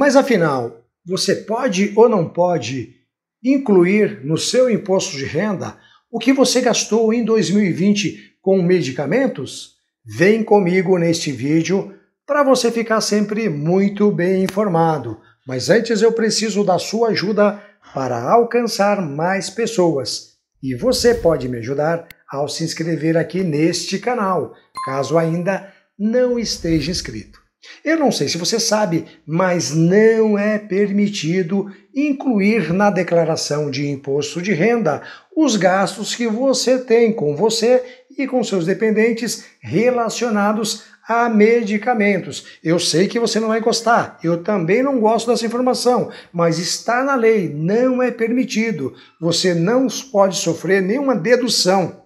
Mas afinal, você pode ou não pode incluir no seu imposto de renda o que você gastou em 2020 com medicamentos? Vem comigo neste vídeo para você ficar sempre muito bem informado. Mas antes eu preciso da sua ajuda para alcançar mais pessoas. E você pode me ajudar ao se inscrever aqui neste canal, caso ainda não esteja inscrito. Eu não sei se você sabe, mas não é permitido incluir na declaração de imposto de renda os gastos que você tem com você e com seus dependentes relacionados a medicamentos. Eu sei que você não vai gostar, eu também não gosto dessa informação, mas está na lei, não é permitido. Você não pode sofrer nenhuma dedução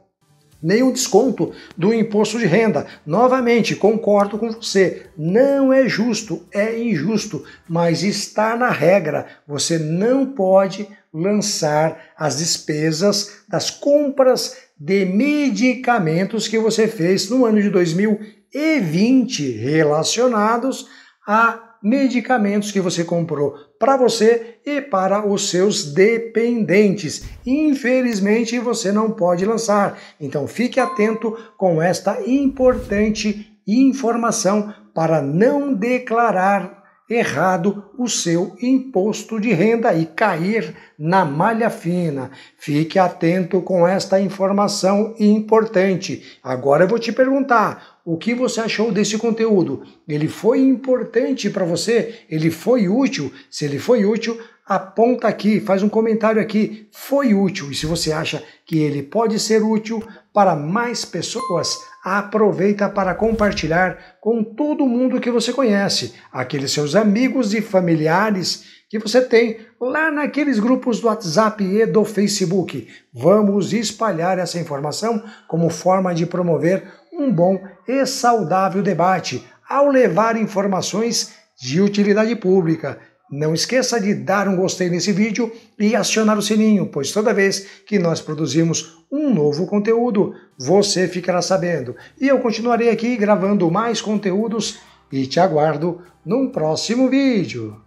nem o desconto do imposto de renda. Novamente, concordo com você, não é justo, é injusto, mas está na regra. Você não pode lançar as despesas das compras de medicamentos que você fez no ano de 2020 relacionados a medicamentos que você comprou para você e para os seus dependentes. Infelizmente, você não pode lançar. Então, fique atento com esta importante informação para não declarar errado o seu imposto de renda e cair na malha fina. Fique atento com esta informação importante. Agora eu vou te perguntar: o que você achou desse conteúdo? Ele foi importante para você? Ele foi útil? Se ele foi útil, aponta aqui, faz um comentário aqui. Foi útil. E se você acha que ele pode ser útil, para mais pessoas, aproveita para compartilhar com todo mundo que você conhece, aqueles seus amigos e familiares que você tem lá naqueles grupos do WhatsApp e do Facebook. Vamos espalhar essa informação como forma de promover um bom e saudável debate ao levar informações de utilidade pública não esqueça de dar um gostei nesse vídeo e acionar o sininho, pois toda vez que nós produzimos um novo conteúdo, você ficará sabendo. E eu continuarei aqui gravando mais conteúdos e te aguardo num próximo vídeo.